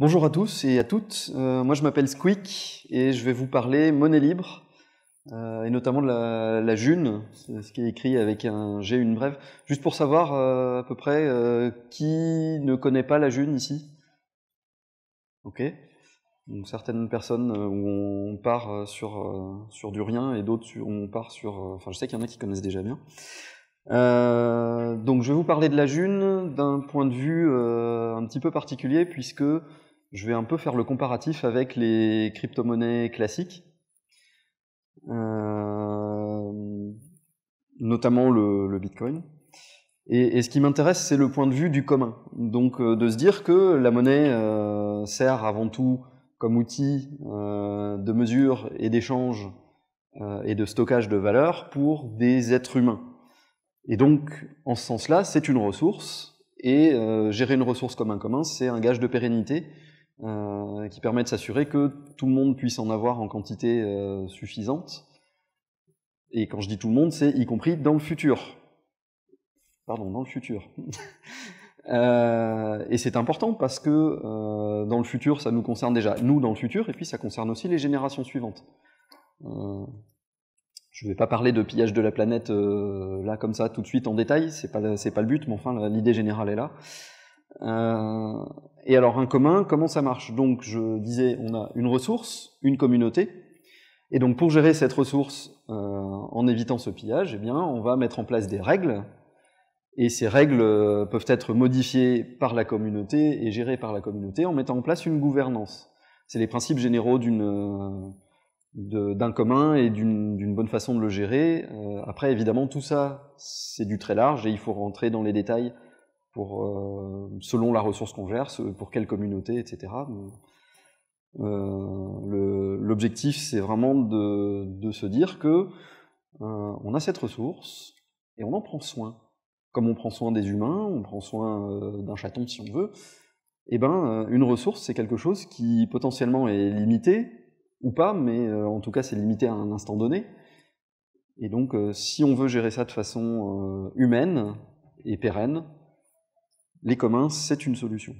Bonjour à tous et à toutes. Euh, moi, je m'appelle Squeak et je vais vous parler monnaie libre euh, et notamment de la, la June, ce qui est écrit avec un G, une brève. Juste pour savoir euh, à peu près qui ne connaît pas la June ici. Ok. Donc certaines personnes où on part sur sur du rien et d'autres où on part sur. Enfin, je sais qu'il y en a qui connaissent déjà bien. donc, je vais vous parler de la June d'un point de vue un petit peu particulier puisque je vais un peu faire le comparatif avec les crypto-monnaies classiques, euh, notamment le, Bitcoin. Et, ce qui m'intéresse, c'est le point de vue du commun. Donc euh, de se dire que la monnaie euh, sert avant tout comme outil de mesure et d'échange et de stockage de valeur pour des êtres humains. Et donc, en ce sens-là, c'est une ressource, et gérer une ressource comme un commun, c'est un gage de pérennité euh, qui permet de s'assurer que tout le monde puisse en avoir en quantité euh, suffisante. Et quand je dis tout le monde, c'est y compris dans le futur. Pardon, dans le futur. Euh, et c'est important parce que dans le futur, ça nous concerne déjà nous dans le futur, et puis ça concerne aussi les générations suivantes. je ne vais pas parler de pillage de la planète là comme ça tout de suite en détail, c'est pas c'est pas le but, mais enfin l'idée générale est là. Euh, et alors, un commun, comment ça marche Donc, je disais, on a une ressource, une communauté, et donc pour gérer cette ressource euh, en évitant ce pillage, eh bien, on va mettre en place des règles, et ces règles euh, peuvent être modifiées par la communauté et gérées par la communauté en mettant en place une gouvernance. C'est les principes généraux d'un commun et d'une bonne façon de le gérer. après, évidemment, tout ça, c'est du très large et il faut rentrer dans les détails pour, euh, selon la ressource qu'on gère, pour quelle communauté, etc. Euh, l'objectif, c'est vraiment de, de, se dire que euh, on a cette ressource et on en prend soin. Comme on prend soin des humains, on prend soin d'un chaton si on veut. Eh ben, une ressource, c'est quelque chose qui potentiellement est limité, ou pas, mais en tout cas, c'est limité à un instant donné. Et donc, si on veut gérer ça de façon humaine et pérenne, les communs, c'est une solution.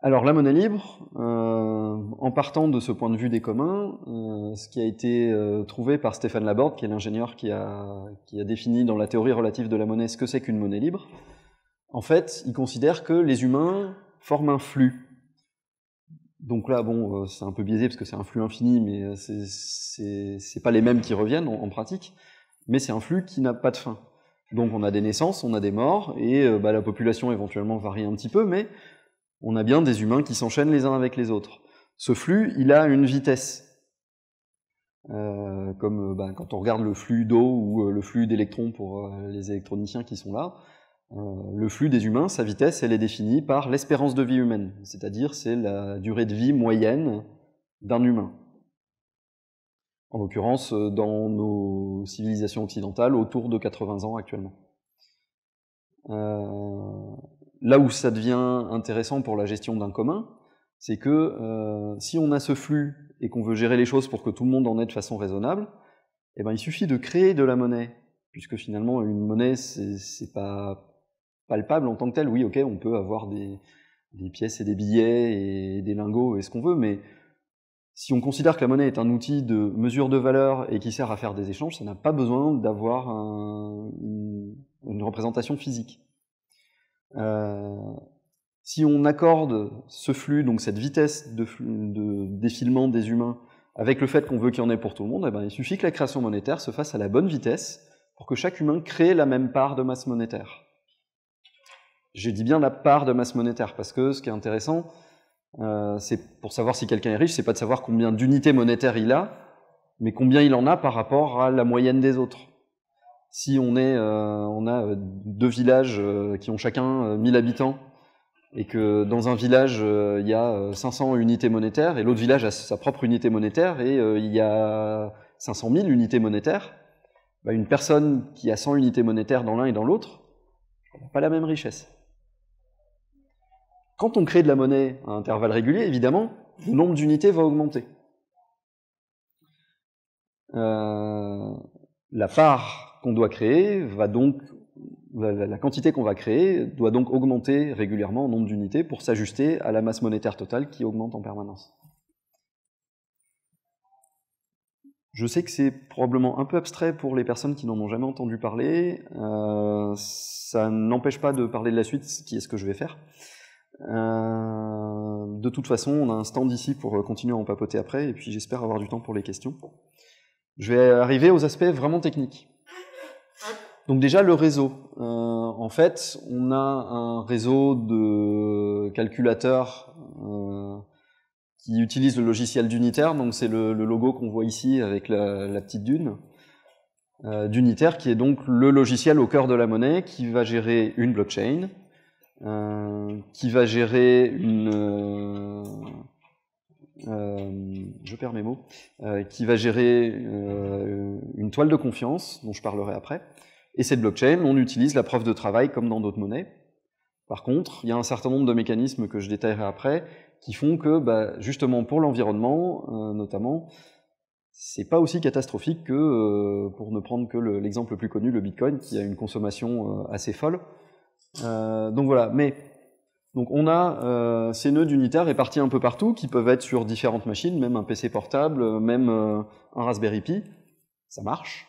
Alors la monnaie libre, euh, en partant de ce point de vue des communs, euh, ce qui a été euh, trouvé par Stéphane Laborde, qui est l'ingénieur qui a, défini dans la théorie relative de la monnaie ce que c'est qu'une monnaie libre, en fait, il considère que les humains forment un flux. Donc là, bon, c'est un peu biaisé parce que c'est un flux infini, mais c'est pas les mêmes qui reviennent en pratique, mais c'est un flux qui n'a pas de fin. Donc on a des naissances, on a des morts, et euh, bah, la population éventuellement varie un petit peu, mais on a bien des humains qui s'enchaînent les uns avec les autres. Ce flux, il a une vitesse. Euh, comme euh, bah, quand on regarde le flux d'eau ou le flux d'électrons pour les électroniciens qui sont là, le flux des humains, sa vitesse, elle est définie par l'espérance de vie humaine, c'est-à-dire c'est la durée de vie moyenne d'un humain en l'occurrence euh, dans nos civilisations occidentales, autour de 80 ans actuellement. Euh, là où ça devient intéressant pour la gestion d'un commun, c'est que euh, si on a ce flux et qu'on veut gérer les choses pour que tout le monde en ait de façon raisonnable, eh ben, il suffit de créer de la monnaie, puisque finalement une monnaie, c'est pas palpable en tant que telle. Oui, ok, on peut avoir des, des pièces et des billets et des lingots et ce qu'on veut, mais si on considère que la monnaie est un outil de mesure de valeur et qui sert à faire des échanges, ça n'a pas besoin d'avoir une, représentation physique. Euh, si on accorde ce flux, donc cette vitesse de, défilement des humains, avec le fait qu'on veut qu'il y en ait pour tout le monde, eh ben, il suffit que la création monétaire se fasse à la bonne vitesse pour que chaque humain crée la même part de masse monétaire. J'ai dit bien la part de masse monétaire, parce que ce qui est intéressant, euh, c'est pour savoir si quelqu'un est riche, c'est pas de savoir combien d'unités monétaires il a, mais combien il en a par rapport à la moyenne des autres. Si on, euh, a euh, deux villages qui ont chacun 1000 habitants, et que dans un village, il y a 500 unités monétaires, et l'autre village a sa propre unité monétaire, et il y a 500 000 unités monétaires, bah, une personne qui a 100 unités monétaires dans l'un et dans l'autre, n'a pas la même richesse. Quand on crée de la monnaie à intervalles réguliers, évidemment, le nombre d'unités va augmenter. Euh, la part qu'on doit créer va donc la, quantité qu'on va créer doit donc augmenter régulièrement en nombre d'unités pour s'ajuster à la masse monétaire totale qui augmente en permanence. Je sais que c'est probablement un peu abstrait pour les personnes qui n'en ont jamais entendu parler. Euh, ça n'empêche pas de parler de la suite, qui est ce que je vais faire. Euh, de toute façon, on a un stand ici pour euh, continuer à en papoter après, et puis j'espère avoir du temps pour les questions. Je vais euh, arriver aux aspects vraiment techniques. Donc déjà, le réseau. en fait, on a un réseau de calculateurs qui utilisent le logiciel d'Unitaire, donc c'est le, logo qu'on voit ici avec la, la petite dune d'Unitaire, qui est donc le logiciel au cœur de la monnaie, qui va gérer une blockchain, qui va gérer une... Euh, euh, je perds mes mots, euh, qui va gérer une toile de confiance, dont je parlerai après. Et cette blockchain, on utilise la preuve de travail comme dans d'autres monnaies. Par contre, il y a un certain nombre de mécanismes que je détaillerai après qui font que, bah, justement, pour l'environnement, notamment, c'est pas aussi catastrophique que, pour ne prendre que l'exemple le, plus connu, le Bitcoin, qui a une consommation assez folle. Euh, donc voilà, mais donc on a euh, ces nœuds unitaires répartis un peu partout, qui peuvent être sur différentes machines, même un PC portable, euh, même un Raspberry Pi, ça marche.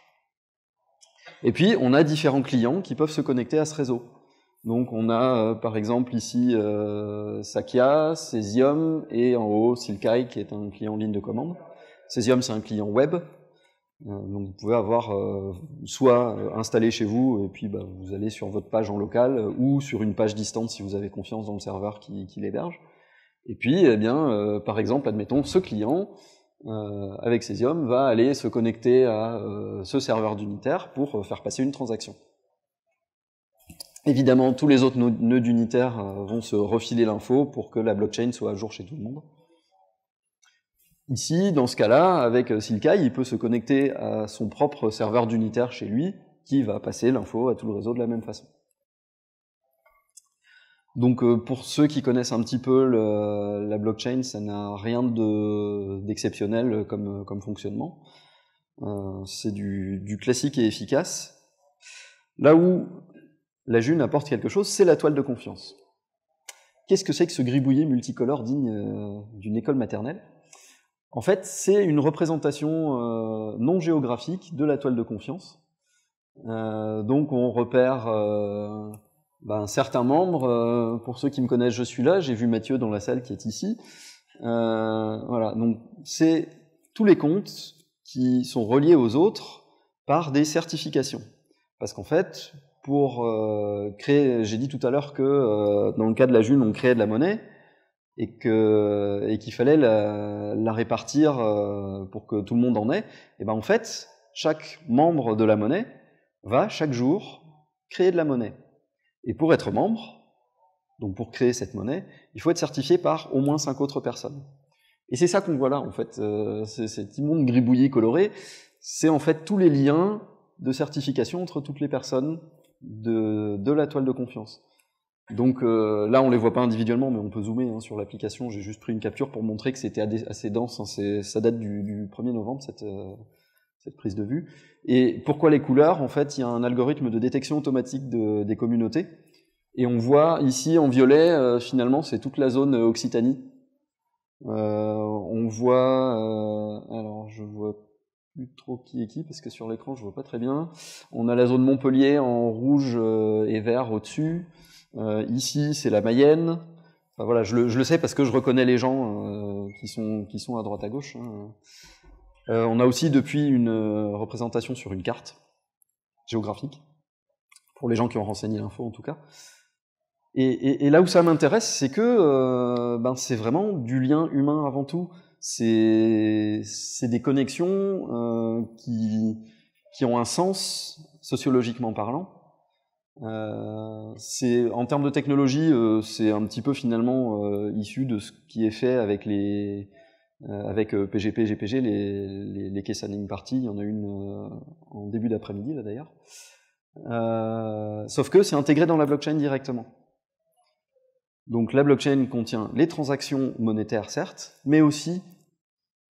Et puis on a différents clients qui peuvent se connecter à ce réseau. Donc on a par exemple ici Sakia, Cesium et en haut Silkai qui est un client en ligne de commande. Cesium c'est un client web, euh, donc vous pouvez avoir euh, soit euh, installé chez vous et puis bah, vous allez sur votre page en local ou sur une page distante si vous avez confiance dans le serveur qui, qui l'héberge. Et puis eh bien par exemple admettons ce client euh, avec Cesium va aller se connecter à ce serveur d'unitaire pour faire passer une transaction. Évidemment tous les autres nœuds d'unitaire vont se refiler l'info pour que la blockchain soit à jour chez tout le monde. Ici, dans ce cas-là, avec euh, Silkai, il peut se connecter à son propre serveur d'unitaire chez lui, qui va passer l'info à tout le réseau de la même façon. Donc euh, pour ceux qui connaissent un petit peu la blockchain, ça n'a rien d'exceptionnel comme, fonctionnement. Euh, c'est du, classique et efficace. Là où la June apporte quelque chose, c'est la toile de confiance. Qu'est-ce que c'est que ce gribouillis multicolore digne d'une école maternelle en fait, c'est une représentation euh, non géographique de la toile de confiance. Euh, donc on repère euh, ben, certains membres. Euh, pour ceux qui me connaissent, je suis là. J'ai vu Mathieu dans la salle qui est ici. voilà. Donc c'est tous les comptes qui sont reliés aux autres par des certifications. Parce qu'en fait, pour créer, j'ai dit tout à l'heure que dans le cas de la June, on créait de la monnaie et qu'il fallait la, répartir euh, pour que tout le monde en ait, et eh ben en fait, chaque membre de la monnaie va chaque jour créer de la monnaie. Et pour être membre, donc pour créer cette monnaie, il faut être certifié par au moins cinq autres personnes. Et c'est ça qu'on voit là en fait, euh, cet immonde gribouillis coloré, c'est en fait tous les liens de certification entre toutes les personnes de la toile de confiance. Donc euh, là, on les voit pas individuellement, mais on peut zoomer hein, sur l'application. J'ai juste pris une capture pour montrer que c'était assez dense. Hein. ça date du, 1er novembre, cette, euh, cette prise de vue. Et pourquoi les couleurs En fait, il y a un algorithme de détection automatique des communautés. Et on voit ici, en violet, euh, finalement, c'est toute la zone Occitanie. on voit... alors, je vois plus trop qui est qui, parce que sur l'écran, je vois pas très bien. On a la zone Montpellier en rouge et vert au-dessus. Euh, ici, c'est la Mayenne. voilà, je le, sais parce que je reconnais les gens euh, qui, sont, qui sont à droite à gauche. Hein. Euh, on a aussi depuis une représentation sur une carte géographique, pour les gens qui ont renseigné l'info en tout cas. Et, là où ça m'intéresse, c'est que ben, c'est vraiment du lien humain avant tout. C'est des connexions qui, ont un sens sociologiquement parlant. Euh, c'est en termes de technologie, euh, c'est un petit peu finalement euh, issu de ce qui est fait avec les avec PGP, GPG, les, les, les parties. Il y en a une en début d'après-midi là d'ailleurs. sauf que c'est intégré dans la blockchain directement. Donc la blockchain contient les transactions monétaires certes, mais aussi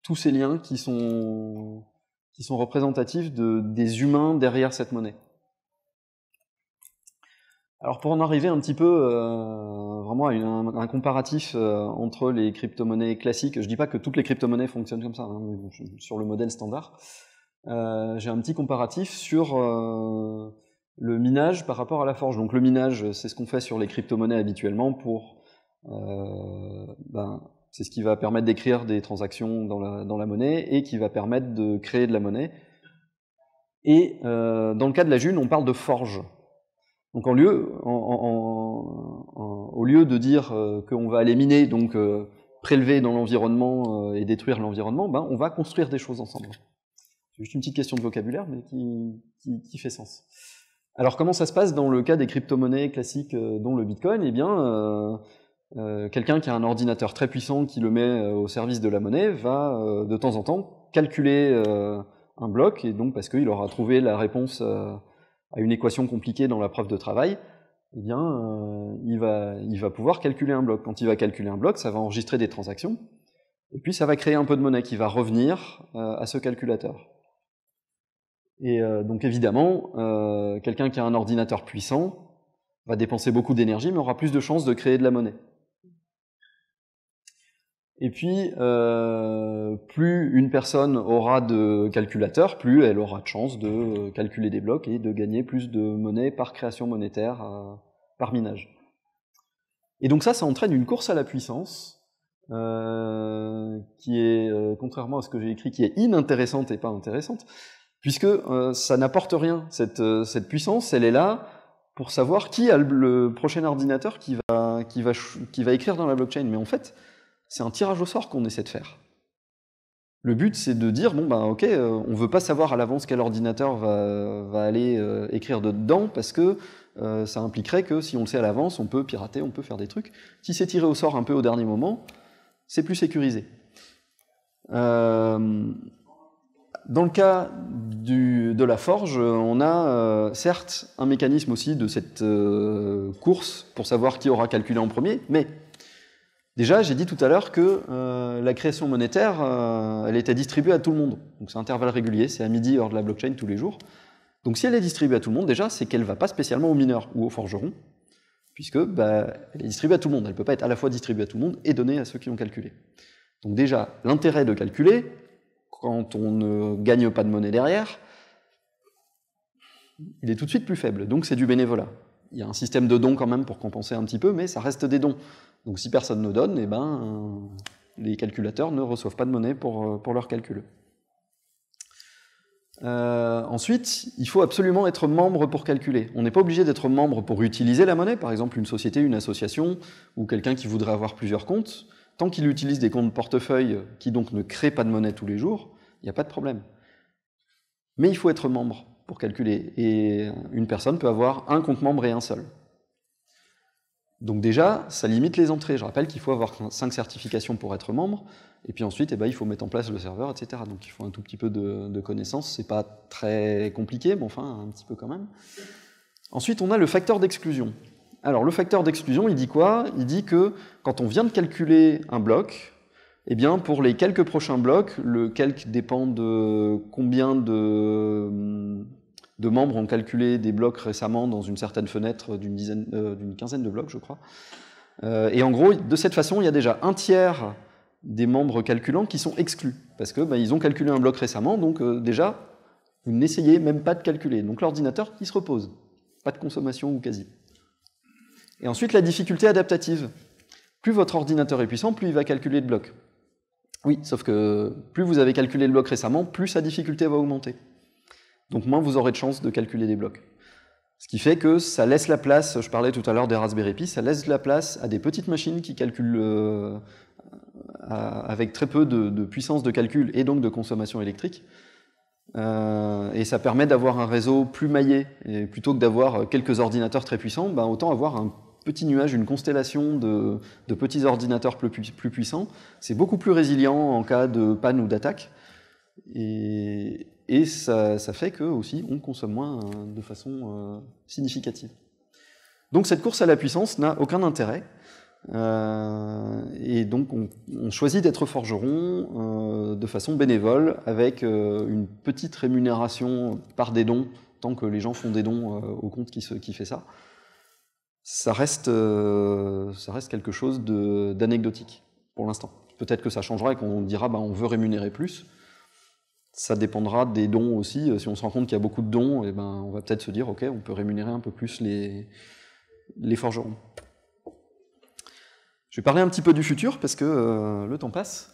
tous ces liens qui sont qui sont représentatifs de, des humains derrière cette monnaie. Alors pour en arriver un petit peu euh, vraiment à un, comparatif euh, entre les crypto-monnaies classiques, je dis pas que toutes les crypto-monnaies fonctionnent comme ça, hein, sur le modèle standard, euh, j'ai un petit comparatif sur le minage par rapport à la forge. Donc le minage, c'est ce qu'on fait sur les crypto-monnaies habituellement pour... Ben, c'est ce qui va permettre d'écrire des transactions dans la monnaie et qui va permettre de créer de la monnaie. Et dans le cas de la June, on parle de forge. Donc au lieu de dire euh, qu'on va aller miner, donc euh, prélever dans l'environnement euh, et détruire l'environnement, ben, on va construire des choses ensemble. C'est juste une petite question de vocabulaire, mais qui, fait sens. Alors comment ça se passe dans le cas des crypto-monnaies classiques, dont le Bitcoin Eh bien, quelqu'un qui a un ordinateur très puissant qui le met au service de la monnaie va de temps en temps calculer un bloc, et donc parce qu'il aura trouvé la réponse à une équation compliquée dans la preuve de travail, eh bien, euh, il, va, il va pouvoir calculer un bloc. Quand il va calculer un bloc, ça va enregistrer des transactions, et puis ça va créer un peu de monnaie qui va revenir euh, à ce calculateur. Et euh, donc évidemment, quelqu'un qui a un ordinateur puissant va dépenser beaucoup d'énergie, mais aura plus de chances de créer de la monnaie. Et puis, euh, plus une personne aura de calculateurs, plus elle aura de chance de euh, calculer des blocs et de gagner plus de monnaie par création monétaire, euh, par minage. Et donc ça, ça entraîne une course à la puissance, euh, qui est, euh, contrairement à ce que j'ai écrit, qui est inintéressante et pas intéressante, puisque ça n'apporte rien. Cette, puissance, elle est là pour savoir qui a le, prochain ordinateur qui va écrire dans la blockchain. Mais en fait, c'est un tirage au sort qu'on essaie de faire. Le but, c'est de dire, bon, ben, ok, euh, on ne veut pas savoir à l'avance quel ordinateur va, aller euh, écrire dedans, parce que euh, ça impliquerait que si on le sait à l'avance, on peut pirater, on peut faire des trucs. Si c'est tiré au sort un peu au dernier moment, c'est plus sécurisé. dans le cas de la forge, on a certes un mécanisme aussi de cette course pour savoir qui aura calculé en premier, mais Déjà, j'ai dit tout à l'heure que euh, la création monétaire, euh, elle était distribuée à tout le monde. Donc c'est un intervalle régulier, c'est à midi hors de la blockchain tous les jours. Donc si elle est distribuée à tout le monde, déjà, c'est qu'elle ne va pas spécialement aux mineurs ou aux forgerons, puisque bah, elle est distribuée à tout le monde. Elle ne peut pas être à la fois distribuée à tout le monde et donnée à ceux qui ont calculé. Donc déjà, l'intérêt de calculer, quand on ne gagne pas de monnaie derrière, il est tout de suite plus faible. Donc c'est du bénévolat. Il y a un système de dons quand même pour compenser un petit peu, mais ça reste des dons. Donc si personne ne donne, eh ben, les calculateurs ne reçoivent pas de monnaie pour, euh, leur calcul. Euh, ensuite, il faut absolument être membre pour calculer. On n'est pas obligé d'être membre pour utiliser la monnaie, par exemple une société, une association, ou quelqu'un qui voudrait avoir plusieurs comptes. Tant qu'il utilise des comptes portefeuille qui donc ne créent pas de monnaie tous les jours, il n'y a pas de problème. Mais il faut être membre pour calculer, et une personne peut avoir un compte membre et un seul. Donc déjà, ça limite les entrées. Je rappelle qu'il faut avoir 5 certifications pour être membre, et puis ensuite, eh ben, il faut mettre en place le serveur, etc. Donc il faut un tout petit peu de, de connaissances. C'est pas très compliqué, mais enfin, un petit peu quand même. Ensuite, on a le facteur d'exclusion. Alors le facteur d'exclusion, il dit quoi Il dit que quand on vient de calculer un bloc, eh bien, pour les quelques prochains blocs, le calque dépend de combien de de membres ont calculé des blocs récemment dans une certaine fenêtre d'une euh, quinzaine de blocs, je crois. Euh, et en gros, de cette façon, il y a déjà un tiers des membres calculants qui sont exclus, parce que bah, ils ont calculé un bloc récemment, donc euh, déjà, vous n'essayez même pas de calculer. Donc l'ordinateur, il se repose. Pas de consommation ou quasi. Et ensuite, la difficulté adaptative. Plus votre ordinateur est puissant, plus il va calculer de blocs. Oui, sauf que plus vous avez calculé de blocs récemment, plus sa difficulté va augmenter. Donc moins vous aurez de chance de calculer des blocs. Ce qui fait que ça laisse la place, je parlais tout à l'heure des Raspberry Pi, ça laisse la place à des petites machines qui calculent euh, avec très peu de, puissance de calcul et donc de consommation électrique. Euh, et ça permet d'avoir un réseau plus maillé. Et plutôt que d'avoir quelques ordinateurs très puissants, ben, autant avoir un petit nuage, une constellation de, petits ordinateurs plus, plus puissants. C'est beaucoup plus résilient en cas de panne ou d'attaque. Et, et ça, fait que aussi on consomme moins euh, de façon euh, significative. Donc cette course à la puissance n'a aucun intérêt. Euh, et donc on, choisit d'être forgeron de façon bénévole avec une petite rémunération par des dons, tant que les gens font des dons au compte qui, fait ça. Ça reste, quelque chose d'anecdotique pour l'instant. Peut-être que ça changera et qu'on dira bah, on veut rémunérer plus. Ça dépendra des dons aussi. Euh, si on se rend compte qu'il y a beaucoup de dons, eh ben, on va peut-être se dire, OK, on peut rémunérer un peu plus les, les forgerons. Je vais parler un petit peu du futur parce que euh, le temps passe.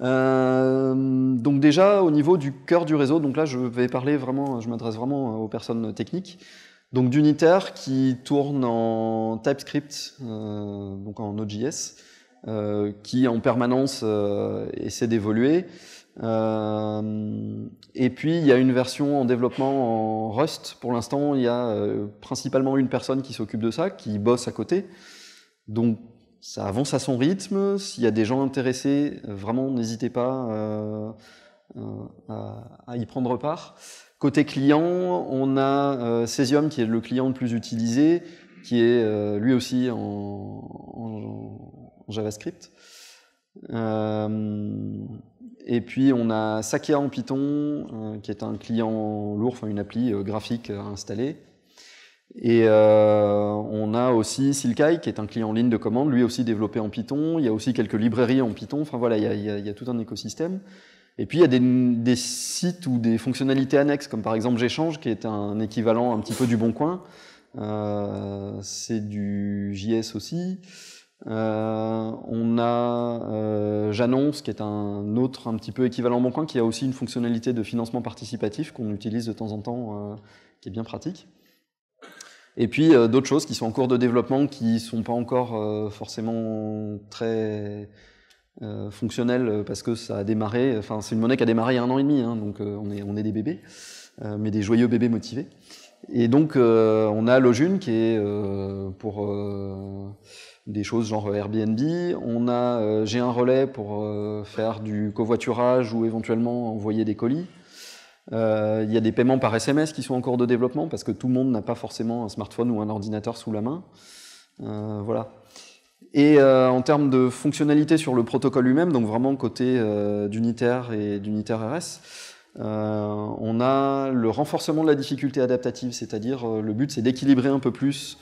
Euh, donc déjà au niveau du cœur du réseau, donc là je vais parler vraiment, je m'adresse vraiment aux personnes techniques. Donc d'unitaire qui tourne en TypeScript, donc en Node.js, qui en permanence essaie d'évoluer. Euh, et puis il y a une version en développement en Rust. Pour l'instant, il y a euh, principalement une personne qui s'occupe de ça, qui bosse à côté. Donc ça avance à son rythme. S'il y a des gens intéressés, euh, vraiment n'hésitez pas à, y prendre part. Côté client, on a Cesium qui est le client le plus utilisé, qui est lui aussi en JavaScript. Euh, et puis on a Sakia en Python, euh, qui est un client lourd, enfin une appli euh, graphique à installer. Et on a aussi Silkai, qui est un client en ligne de commande, lui aussi développé en Python. Il y a aussi quelques librairies en Python. Enfin voilà, il y a, tout un écosystème. Et puis il y a des, sites ou des fonctionnalités annexes, comme par exemple J'échange, qui est un équivalent un petit peu du Bon c'est du JS aussi. Euh, on a euh, J'annonce, qui est un autre un petit peu équivalent Boncoin, qui a aussi une fonctionnalité de financement participatif qu'on utilise de temps en temps, euh, qui est bien pratique. Et puis d'autres choses qui sont en cours de développement, qui ne sont pas encore forcément très fonctionnelles, parce que ça a démarré, enfin c'est une monnaie qui a démarré il y a un an et demi, hein, donc on, est, on est des bébés, mais des joyeux bébés motivés. Et donc on a Lojune, qui est pour des choses genre euh, Airbnb. On a, euh, j'ai un relais pour euh, faire du covoiturage ou éventuellement envoyer des colis. Il y a des paiements par SMS qui sont en cours de développement parce que tout le monde n'a pas forcément un smartphone ou un ordinateur sous la main. voilà. Et en termes de fonctionnalité sur le protocole lui-même, donc vraiment côté d'unitaire et d'unitaire RS, on a le renforcement de la difficulté adaptative, c'est-à-dire le but c'est d'équilibrer un peu plus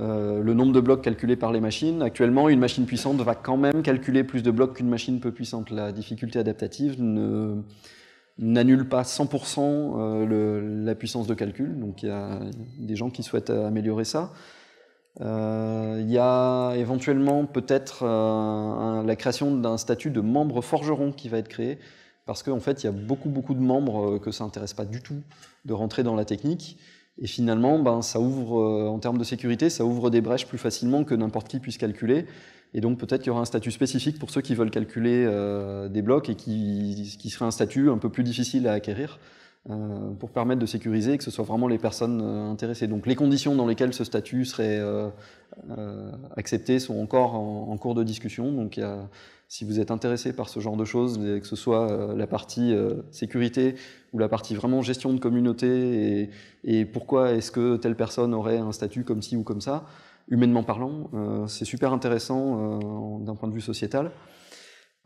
euh, le nombre de blocs calculés par les machines. Actuellement, une machine puissante va quand même calculer plus de blocs qu'une machine peu puissante. La difficulté adaptative n'annule pas 100% euh, la puissance de calcul, donc il y a des gens qui souhaitent euh, améliorer ça. il y a éventuellement peut-être la création d'un statut de membre forgeron qui va être créé, parce qu'en fait, il y a beaucoup, beaucoup de membres que ça n'intéresse pas du tout de rentrer dans la technique. Et finalement, ben, ça ouvre, euh, en termes de sécurité, ça ouvre des brèches plus facilement que n'importe qui puisse calculer. Et donc peut-être qu'il y aura un statut spécifique pour ceux qui veulent calculer euh, des blocs et qui, qui serait un statut un peu plus difficile à acquérir. Euh, pour permettre de sécuriser que ce soit vraiment les personnes euh, intéressées. Donc les conditions dans lesquelles ce statut serait euh, accepté sont encore en, cours de discussion. Donc si vous êtes intéressé par ce genre de choses, que ce soit la partie sécurité ou la partie vraiment gestion de communauté et pourquoi est-ce que telle personne aurait un statut comme ci ou comme ça, humainement parlant, c'est super intéressant d'un point de vue sociétal.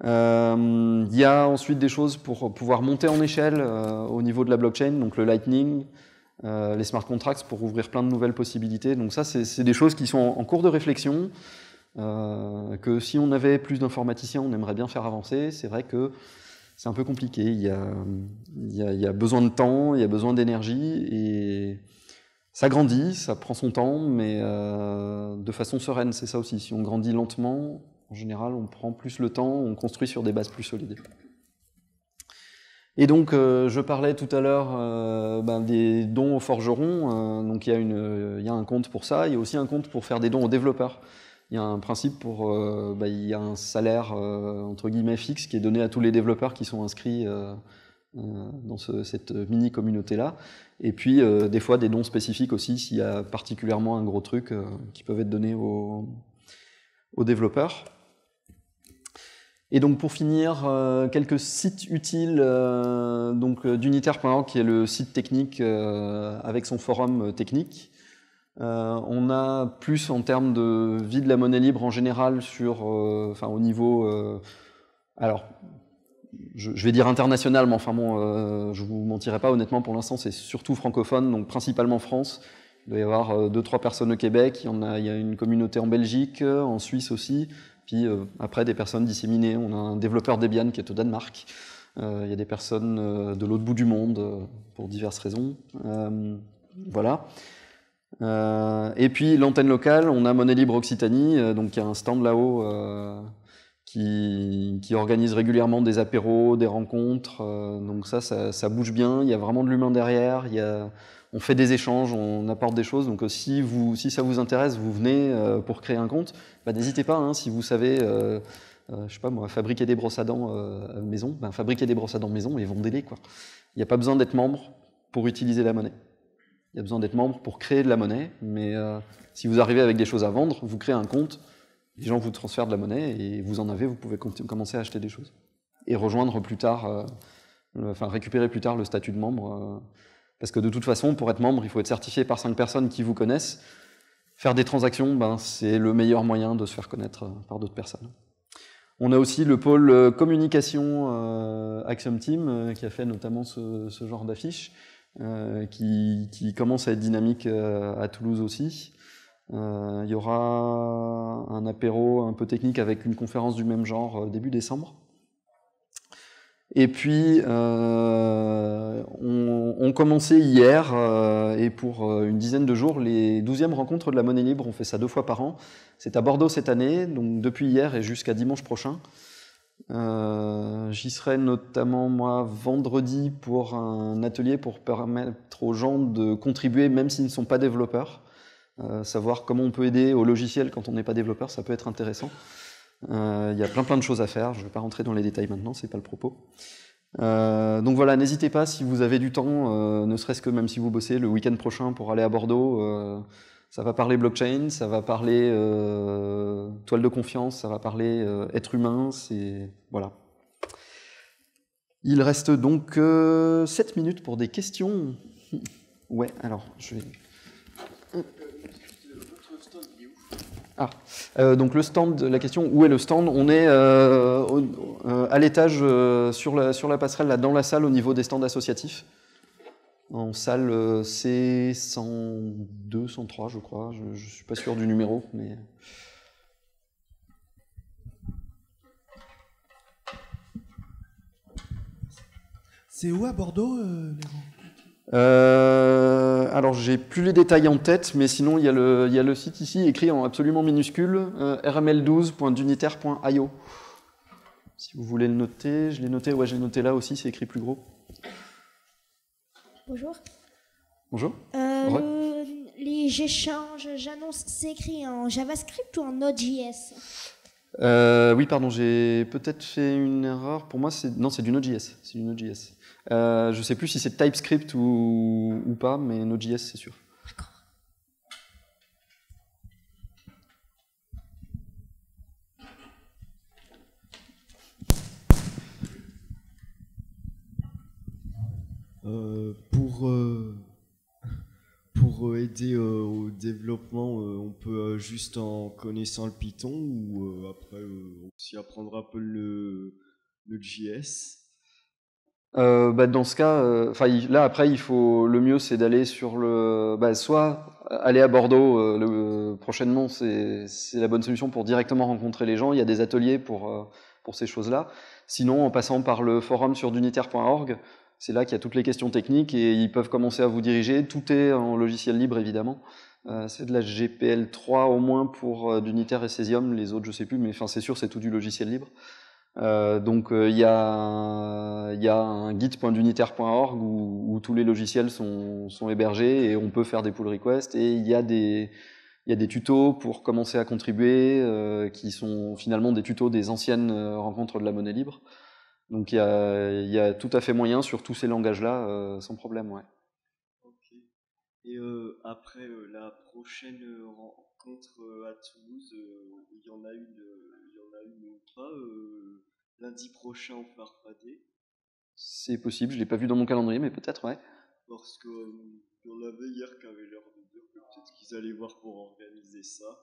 Euh, il y a ensuite des choses pour pouvoir monter en échelle euh, au niveau de la blockchain, donc le Lightning, euh, les smart contracts pour ouvrir plein de nouvelles possibilités. Donc ça, c'est des choses qui sont en, cours de réflexion. que si on avait plus d'informaticiens, on aimerait bien faire avancer. C'est vrai que c'est un peu compliqué. Il y, a, besoin de temps, il y a besoin d'énergie, et ça grandit, ça prend son temps, mais de façon sereine, c'est ça aussi. Si on grandit lentement, en général, on prend plus le temps, on construit sur des bases plus solides. Et donc, euh, je parlais tout à l'heure euh, ben, des dons aux forgerons. Euh, donc, il y, a un compte pour ça. Il y a aussi un compte pour faire des dons aux développeurs. Il y a un principe pour. Ben, il y a un salaire, entre guillemets, fixe qui est donné à tous les développeurs qui sont inscrits dans cette mini communauté-là. Et puis, des fois, des dons spécifiques aussi, s'il y a particulièrement un gros truc, qui peuvent être donnés aux, aux développeurs. Et donc pour finir, euh, quelques sites utiles euh, euh, d'unitaire.org qui est le site technique avec son forum technique. on a plus en termes de vie de la monnaie libre en général sur, enfin au niveau, alors je, vais dire international, mais enfin bon, je vous mentirai pas honnêtement pour l'instant c'est surtout francophone, donc principalement France. Il doit y avoir deux trois personnes au Québec, en a, il y a une communauté en Belgique, en Suisse aussi, euh, après, des personnes disséminées. On a un développeur Debian qui est au Danemark. Euh, il y a des personnes euh, de l'autre bout du monde pour diverses raisons. voilà. et puis l'antenne locale, on a Monnaie Libre Occitanie, donc il y a un stand là-haut qui, organise régulièrement des apéros, des rencontres. donc ça, ça, ça, bouge bien. Il y a vraiment de l'humain derrière. Il y a on fait des échanges, on apporte des choses. Donc euh, si, vous, si ça vous intéresse, vous venez euh, pour créer un compte, bah, n'hésitez pas. Hein, si vous savez, euh, je sais pas moi, fabriquer des brosses à dents maison, ben, fabriquer des brosses à dents maison et vendez-les. Il n'y a pas besoin d'être membre pour utiliser la monnaie. Il y a besoin d'être membre pour créer de la monnaie. Mais si vous arrivez avec des choses à vendre, vous créez un compte, les gens vous transfèrent de la monnaie et vous en avez, vous pouvez commencer à acheter des choses. Et rejoindre plus tard, enfin récupérer plus tard le statut de membre parce que de toute façon, pour être membre, il faut être certifié par cinq personnes qui vous connaissent. Faire des transactions, ben, c'est le meilleur moyen de se faire connaître euh, par d'autres personnes. On a aussi le pôle euh, communication euh, Axiom Team qui a fait notamment ce, genre d'affiche, qui, commence à être dynamique à Toulouse aussi. Il y aura un apéro un peu technique avec une conférence du même genre début décembre. Et puis, euh, on, commençait hier, euh, et pour euh, une dizaine de jours, les 12e rencontres de la monnaie libre. On fait ça deux fois par an. C'est à Bordeaux cette année, donc depuis hier et jusqu'à dimanche prochain. J'y serai notamment, moi, vendredi pour un atelier pour permettre aux gens de contribuer, même s'ils ne sont pas développeurs. savoir comment on peut aider au logiciel quand on n'est pas développeur, ça peut être intéressant. Euh, il y a plein plein de choses à faire. Je ne vais pas rentrer dans les détails maintenant, c'est pas le propos. Euh, donc voilà, n'hésitez pas si vous avez du temps, euh, ne serait-ce que même si vous bossez le week-end prochain pour aller à Bordeaux. ça va parler blockchain, ça va parler toile de confiance, ça va parler être humain, c'est voilà. Il reste donc 7 minutes pour des questions. ouais, alors je vais Ah, euh, donc le stand, la question, où est le stand On est euh, euh, à l'étage sur, la, passerelle, là, dans la salle, au niveau des stands associatifs. En salle C102, 103, je crois. Je ne suis pas sûr du numéro, mais... C'est où à Bordeaux, les gens alors, j'ai plus les détails en tête, mais sinon, il y, a le, site ici écrit en absolument minuscule euh, rml 12dunitaireio Si vous voulez le noter, je l'ai noté, ouais, je noté là aussi, c'est écrit plus gros. Bonjour. Bonjour. Euh, les j'échange, j'annonce, c'est écrit en JavaScript ou en Node.js euh, Oui, pardon, j'ai peut-être fait une erreur. Pour moi, c'est non, c'est du Node.js. C'est du Node.js. Je euh, je sais plus si c'est TypeScript ou, pas, mais Node.js, c'est sûr. Euh, pour, euh, aider au développement, on peut juste en connaissant le Python ou après aussi apprendre un peu le, le JS euh, bah, dans ce cas, euh, enfin là après il faut le mieux c'est d'aller sur le bah, soit aller à Bordeaux euh, prochainement c'est la bonne solution pour directement rencontrer les gens. Il y a des ateliers pour pour ces choses là. Sinon en passant par le forum sur dunitaire.org, c'est là qu'il y a toutes les questions techniques et ils peuvent commencer à vous diriger. Tout est en logiciel libre évidemment. c'est de la GPL 3 au moins pour Dunitaire et Cesium. Les autres je sais plus mais enfin c'est sûr c'est tout du logiciel libre. Euh, donc euh, il y, a, a un git.unitaire.org où, tous les logiciels sont, hébergés et on peut faire des pull requests et il y a des, il tutos pour commencer à contribuer euh, qui sont finalement des tutos des anciennes rencontres de la monnaie libre. Donc il y a, tout à fait moyen sur tous ces langages-là sans problème. Ouais. Et après la prochaine rencontre à Toulouse, il y en a une, en a lundi prochain au Farfadé. C'est possible, je ne l'ai pas vu dans mon calendrier, mais peut-être, ouais. Parce euh, y en avait hier qui avait l'air de dire que peut-être qu'ils allaient voir pour organiser ça.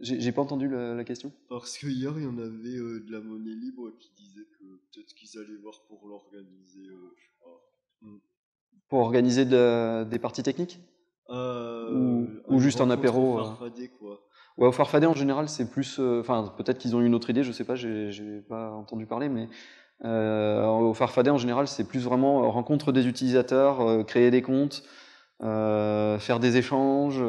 J'ai pas entendu la, question. Parce que hier, il y en avait euh, de la monnaie libre qui disait que peut-être qu'ils allaient voir pour l'organiser, euh, hmm. Pour organiser des parties techniques Ou, juste un apéro quoi. Ouais, au Farfadet en général, c'est plus. Euh, enfin, peut-être qu'ils ont une autre idée, je sais pas, j'ai pas entendu parler, mais euh, au Farfadet en général, c'est plus vraiment euh, rencontre des utilisateurs, euh, créer des comptes, faire des échanges.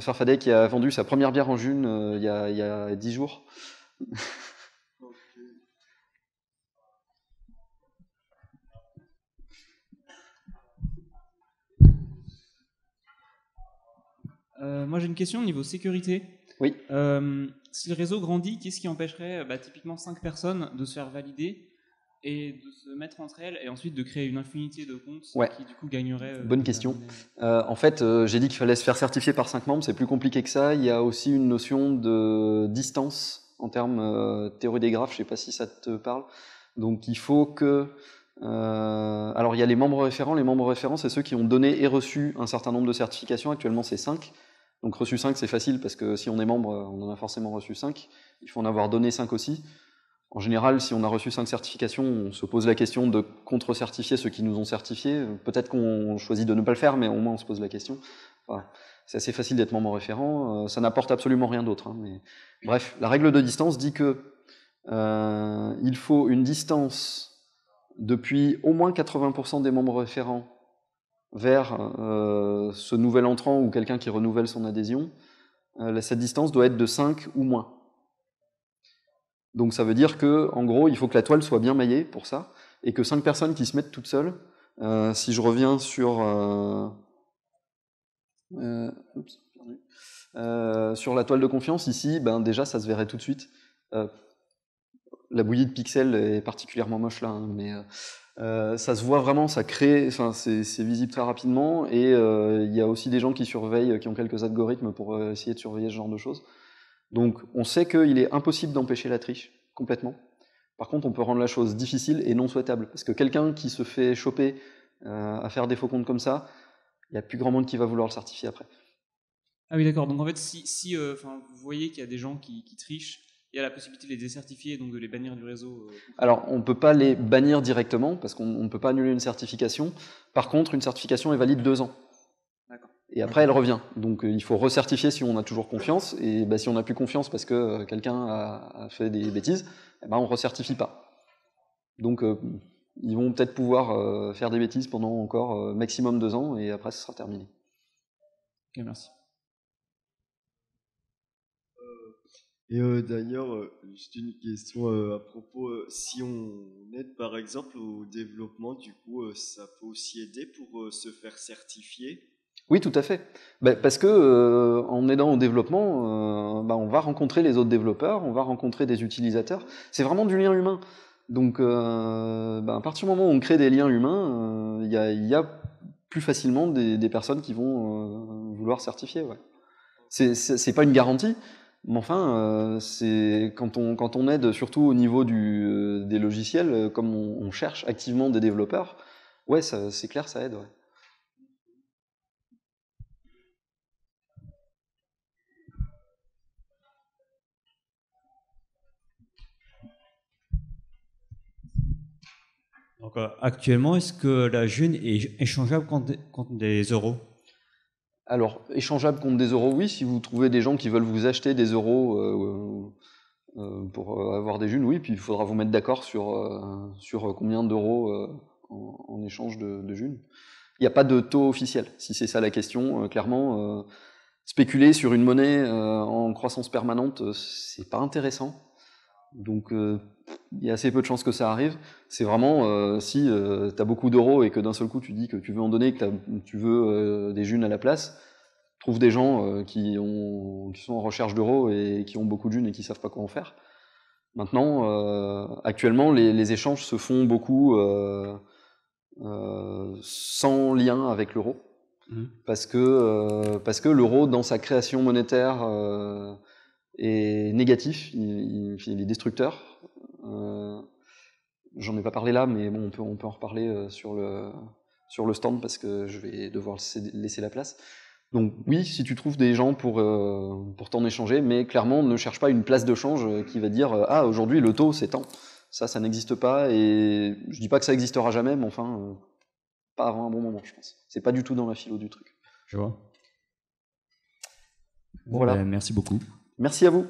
Farfadet qui a vendu sa première bière en june il y, a, y a dix jours. Euh, moi, j'ai une question au niveau sécurité. Oui. Euh, si le réseau grandit, qu'est-ce qui empêcherait euh, bah, typiquement 5 personnes de se faire valider et de se mettre entre elles et ensuite de créer une infinité de comptes qui du coup gagneraient. Bonne question. en fait, j'ai dit qu'il fallait se faire certifier par 5 membres, c'est plus compliqué que ça. Il y a aussi une notion de distance en termes théorie des graphes, je ne sais pas si ça te parle. Donc il faut que... alors il y a les membres référents, les membres référents c'est ceux qui ont donné et reçu un certain nombre de certifications, actuellement c'est 5. Donc reçu 5, c'est facile parce que si on est membre, euh, on en a forcément reçu 5. Il faut en avoir donné 5 aussi. En général, si on a reçu 5 certifications, on se pose la question de contre-certifier ceux qui nous ont certifiés. Peut-être qu'on choisit de ne pas le faire, mais au moins on se pose la question. C'est assez facile d'être membre référent. Euh, ça n'apporte absolument rien d'autre. Hein, mais... Bref, la règle de distance dit que euh, il faut une distance depuis au moins 80% des membres référents vers euh, ce nouvel entrant ou quelqu'un qui renouvelle son adhésion, cette euh, distance doit être de 5 ou moins. Donc ça veut dire que, en gros, il faut que la toile soit bien maillée pour ça, et que 5 personnes qui se mettent toutes seules, euh, si je reviens sur, sur la toile de confiance ici, ben déjà ça se verrait tout de suite. la bouillie de pixels est particulièrement moche là, hein, mais euh, ça se voit vraiment, ça crée, enfin, c'est visible très rapidement. Et euh, il y a aussi des gens qui surveillent, qui ont quelques algorithmes pour euh, essayer de surveiller ce genre de choses. Donc, on sait qu'il est impossible d'empêcher la triche complètement. Par contre, on peut rendre la chose difficile et non souhaitable, parce que quelqu'un qui se fait choper à faire des faux comptes comme ça, il n'y a plus grand monde qui va vouloir le certifier après. Ah oui, d'accord. Donc en fait, si, vous voyez qu'il y a des gens qui trichent, il y a la possibilité de les décertifier, donc de les bannir du réseau euh, Alors, on ne peut pas les bannir directement, parce qu'on ne peut pas annuler une certification. Par contre, une certification est valide deux ans. Et après, elle revient. Donc, euh, il faut recertifier si on a toujours confiance. Et bah, si on n'a plus confiance parce que euh, quelqu'un a, fait des bêtises, eh ben, on ne recertifie pas. Donc, ils vont peut-être pouvoir faire des bêtises pendant encore maximum deux ans, et après, ce sera terminé. merci. Et euh, d'ailleurs, euh, juste une question euh, à propos, si on aide par exemple au développement, du coup, ça peut aussi aider pour se faire certifier Oui, tout à fait. Ben, parce que en aidant au développement, ben, on va rencontrer les autres développeurs, on va rencontrer des utilisateurs. C'est vraiment du lien humain. Donc, ben, à partir du moment où on crée des liens humains, il y, a plus facilement des, personnes qui vont vouloir certifier. Ouais. C'est pas une garantie, mais enfin, euh, c'est quand on, quand on aide, surtout au niveau du, euh, des logiciels, euh, comme on, cherche activement des développeurs, ouais, c'est clair, ça aide. Donc, actuellement, est-ce que la June est échangeable contre des euros alors, échangeable contre des euros, oui. Si vous trouvez des gens qui veulent vous acheter des euros euh, euh, pour euh, avoir des junes, oui. Puis il faudra vous mettre d'accord sur, combien d'euros en, échange de, de junes. Il n'y a pas de taux officiel, si c'est ça la question. clairement, spéculer sur une monnaie en croissance permanente, c'est pas intéressant. Donc, euh, il y a assez peu de chances que ça arrive. C'est vraiment euh, si euh, tu as beaucoup d'euros et que d'un seul coup tu dis que tu veux en donner, que tu veux des junes à la place, trouve des gens qui, sont en recherche d'euros et qui ont beaucoup de junes et qui savent pas quoi en faire. Maintenant, actuellement, les, échanges se font beaucoup sans lien avec l'euro. Mmh. Parce que, parce que l'euro, dans sa création monétaire, est négatif, il, est destructeur. Euh, j'en ai pas parlé là, mais bon, on peut, on peut en reparler euh, sur le, sur le stand parce que je vais devoir laisser la place. Donc oui, si tu trouves des gens pour, euh, pour t'en échanger, mais clairement ne cherche pas une place de change qui va dire ah aujourd'hui le taux c'est tant. Ça, ça n'existe pas et je dis pas que ça existera jamais, mais enfin pas avant un bon moment, je pense. C'est pas du tout dans la philo du truc. Je vois. voilà. Bah, merci beaucoup. Merci à vous.